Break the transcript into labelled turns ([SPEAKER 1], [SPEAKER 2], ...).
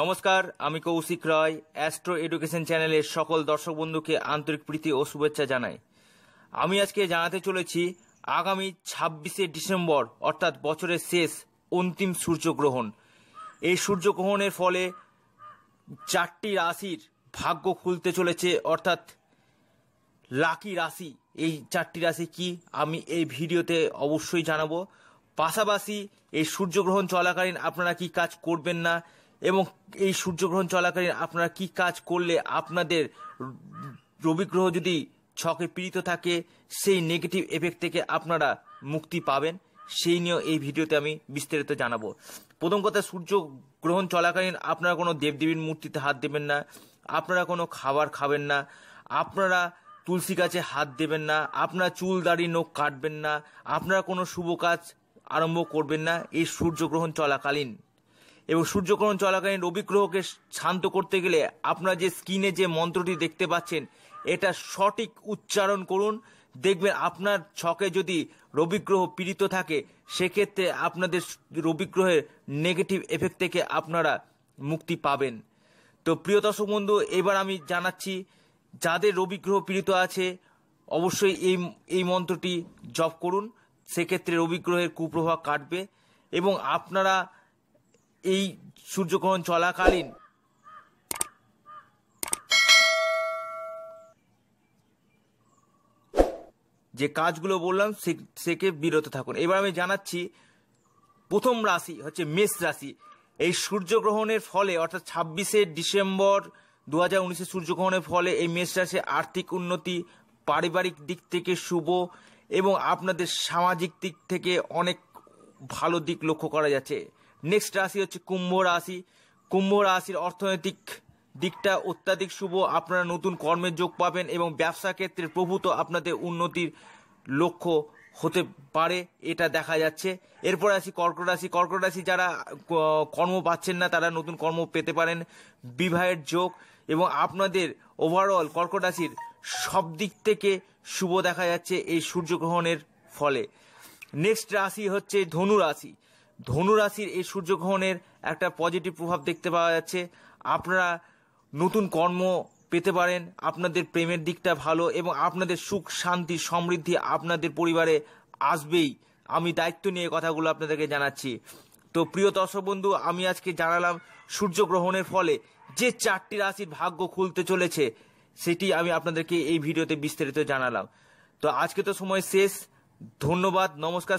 [SPEAKER 1] নমস্কার আমি কৌশিক রায় astro education চ্যানেলের সকল দর্শক বন্ধুকে আন্তরিক প্রীতি ও শুভেচ্ছা জানাই আমি আজকে জানাতে চলেছি আগামী ছাব্বিশে ডিসেম্বর অর্থাৎ বছরের শেষ অন্তিম সূর্যগ্রহণ এই সূর্যগ্রহণের ফলে চারটি রাশির ভাগ্য খুলতে চলেছে অর্থাৎ লাকি রাশি এই চারটি রাশি কি আমি এই ভিডিওতে অবশ্যই জানাবো পাশাপাশি এই সূর্যগ্রহণ চলাকালীন আপনারা কি কাজ করবেন না এবং এই সূর্যগ্রহণ চলাকালীন আপনারা কি কাজ করলে আপনাদের রবি গ্রহ যদি ছকে পীড়িত থাকে সেই নেগেটিভ এফেক্ট থেকে আপনারা মুক্তি পাবেন সেই নিয়েও এই ভিডিওতে আমি বিস্তারিত জানাবো প্রথম কথা সূর্য গ্রহণ চলাকালীন আপনারা কোনো দেবদেবীর মূর্তিতে হাত দেবেন না আপনারা কোনো খাবার খাবেন না আপনারা তুলসী গাছে হাত দেবেন না আপনার চুল দাড়ি নখ কাটবেন না আপনারা কোনো শুভ কাজ আরম্ভ করবেন না এই সূর্যগ্রহণ চলাকালীন এবং সূর্যগ্রহণ চলাকালীন রবিগ্রহকে শান্ত করতে গেলে আপনারা যে স্ক্রিনে যে মন্ত্রটি দেখতে পাচ্ছেন এটা সঠিক উচ্চারণ করুন দেখবেন আপনার ছকে যদি রবিগ্রহ পীড়িত থাকে সেক্ষেত্রে আপনাদের রবিগ্রহের নেগেটিভ এফেক্ট থেকে আপনারা মুক্তি পাবেন তো প্রিয় দর্শক বন্ধু এবার আমি জানাচ্ছি যাদের রবিগ্রহ পীড়িত আছে অবশ্যই এই এই মন্ত্রটি জপ করুন সেক্ষেত্রে রবিগ্রহের কুপ্রভাব কাটবে এবং আপনারা এই সূর্যগ্রহণ চলাকালীন যে কাজগুলো বললাম সেকে বিরত থাকুন এবার আমি জানাচ্ছি প্রথম রাশি হচ্ছে মেষ রাশি এই সূর্যগ্রহণের ফলে অর্থাৎ ছাব্বিশে ডিসেম্বর দু হাজার উনিশে সূর্যগ্রহণের ফলে এই মেষ রাশি আর্থিক উন্নতি পারিবারিক দিক থেকে শুভ এবং আপনাদের সামাজিক দিক থেকে অনেক ভালো দিক লক্ষ্য করা যাচ্ছে নেক্সট রাশি হচ্ছে কুম্ভ রাশি কুম্ভ রাশির অর্থনৈতিক দিকটা অত্যাধিক শুভ আপনারা নতুন কর্মের যোগ পাবেন এবং ব্যবসা ক্ষেত্রে প্রভূত আপনাদের উন্নতির লক্ষ্য হতে পারে এটা দেখা যাচ্ছে এরপর আসি কর্কট রাশি কর্কট রাশি যারা কর্ম পাচ্ছেন না তারা নতুন কর্ম পেতে পারেন বিবাহের যোগ এবং আপনাদের ওভারঅল কর্কট রাশির সব দিক থেকে শুভ দেখা যাচ্ছে এই সূর্যগ্রহণের ফলে নেক্সট রাশি হচ্ছে ধনু রাশি ধনুরাশির এই সূর্যগ্রহণের একটা পজিটিভ প্রভাব দেখতে পাওয়া যাচ্ছে আপনারা নতুন কর্ম পেতে পারেন আপনাদের প্রেমের দিকটা ভালো এবং আপনাদের সুখ শান্তি সমৃদ্ধি আপনাদের পরিবারে আসবেই আমি দায়িত্ব নিয়ে কথাগুলো আপনাদেরকে জানাচ্ছি তো প্রিয় দর্শক বন্ধু আমি আজকে জানালাম সূর্যগ্রহণের ফলে যে চারটি রাশির ভাগ্য খুলতে চলেছে সেটি আমি আপনাদেরকে এই ভিডিওতে বিস্তারিত জানালাম তো আজকে তো সময় শেষ ধন্যবাদ নমস্কার